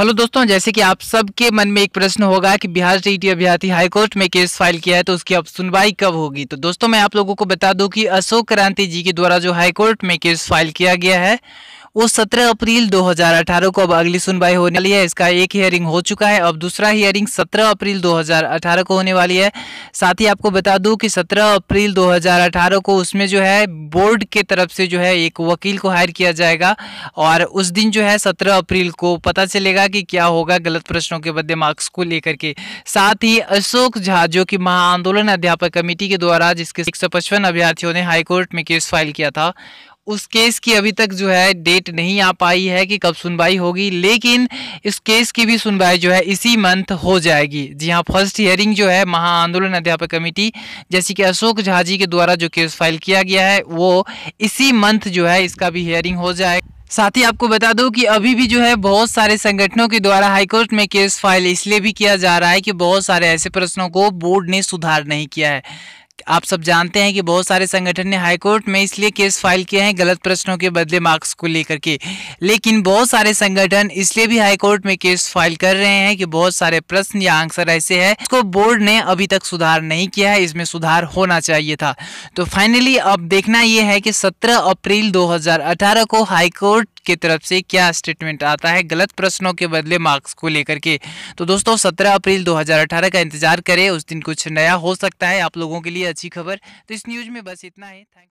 hello दोस्तों जैसे कि आप सबके मन में एक प्रश्न होगा कि बिहार ईटी अभ्यर्थी हाईकोर्ट में केस फाइल किया है तो उसकी अब सुनवाई कब होगी तो दोस्तों मैं आप लोगों को बता दूं कि अशोक क्रांति जी के द्वारा जो हाईकोर्ट में केस फाइल किया गया है वो 17 अप्रैल 2018 को अब अगली सुनवाई होने वाली है इसका एक हियरिंग हो चुका है अब दूसरा हियरिंग 17 अप्रैल 2018 को होने वाली है साथ ही आपको बता दूं कि 17 अप्रैल 2018 को उसमें जो है बोर्ड के तरफ से जो है एक वकील को हायर किया जाएगा और उस दिन जो है सत्रह अप्रैल को पता चलेगा कि क्या होगा गलत प्रश्नों के बदले मार्क्स को लेकर के साथ ही अशोक झा जो कि महाआंदोलन अध्यापक कमेटी के द्वारा जिसके एक अभ्यार्थियों ने हाईकोर्ट में केस फाइल किया था उस केस की अभी तक जो है डेट नहीं आ पाई है कि कब सुनवाई होगी लेकिन इस केस की भी सुनवाई जो है इसी मंथ हो जाएगी जी हाँ फर्स्ट हियरिंग जो है महा आंदोलन अध्यापक कमेटी जैसे कि अशोक झा जी के द्वारा जो केस फाइल किया गया है वो इसी मंथ जो है इसका भी हियरिंग हो जाए साथ ही आपको बता दूं कि अभी भी जो है बहुत सारे संगठनों के द्वारा हाईकोर्ट में केस फाइल इसलिए भी किया जा रहा है कि बहुत सारे ऐसे प्रश्नों को बोर्ड ने सुधार नहीं किया है आप सब जानते हैं कि बहुत सारे संगठन ने हाईकोर्ट में इसलिए केस फाइल किए हैं गलत प्रश्नों के बदले मार्क्स को लेकर के लेकिन बहुत सारे संगठन इसलिए भी हाईकोर्ट में केस फाइल कर रहे हैं कि बहुत सारे प्रश्न या आंसर ऐसे है इसको बोर्ड ने अभी तक सुधार नहीं किया है इसमें सुधार होना चाहिए था तो फाइनली अब देखना यह है कि सत्रह अप्रैल दो को हाईकोर्ट की तरफ से क्या स्टेटमेंट आता है गलत प्रश्नों के बदले मार्क्स को लेकर के तो दोस्तों सत्रह अप्रैल 2018 का इंतजार करें उस दिन कुछ नया हो सकता है आप लोगों के लिए अच्छी खबर तो इस न्यूज़ में बस इतना ही थैंक